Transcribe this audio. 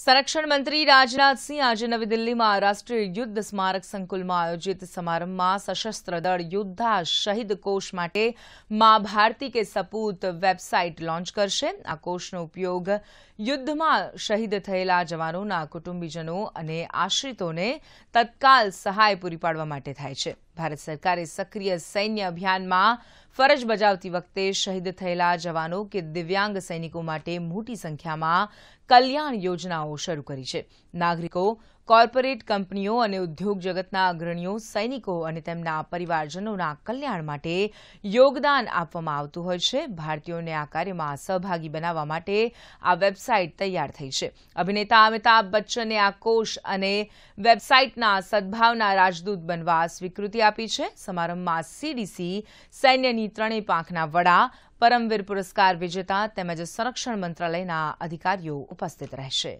સંરક્ષણ મંત્રી રાજનાથસિંહ આજે નવી દિલ્હીમાં રાષ્ટ્રીય યુદ્ધ સ્મારક સંકુલમાં આયોજિત સમારંભમાં સશસ્ત્ર દળ યોદ્ધા શહીદ કોષ માટે મા ભારતી કે સપૂત વેબસાઇટ લોન્ચ કરશે આ કોષનો ઉપયોગ યુદ્ધમાં શહીદ થયેલા જવાનોના કુટુંબીજનો અને આશ્રિતોને તત્કાલ સહાય પૂરી પાડવા માટે થાય છે ભારત સરકારે સક્રિય સૈન્ય અભિયાનમાં ફરજ બજાવતી વખતે શહીદ થયેલા જવાનો કે દિવ્યાંગ સૈનિકો માટે મોટી સંખ્યામાં કલ્યાણ યોજનાઓ શરૂ કરી છે નાગરિકો કોર્પોરેટ કંપનીઓ અને ઉદ્યોગ જગતના અગ્રણીઓ સૈનિકો અને તેમના પરિવારજનોના કલ્યાણ માટે યોગદાન આપવામાં આવતું હોય છે ભારતીયોને આ કાર્યમાં સહભાગી બનાવવા માટે આ વેબસાઇટ તૈયાર થઈ છે અભિનેતા અમિતાભ બચ્ચને આ કોષ અને વેબસાઇટના સદભાવના રાજદૂત બનવા સ્વીકૃતિ આપી છે સમારંભમાં સીડીસી સૈન્યની ત્રણેય પાંખના વડા પરમવીર પુરસ્કાર વિજેતા તેમજ સંરક્ષણ મંત્રાલયના અધિકારીઓ ઉપસ્થિત રહેશે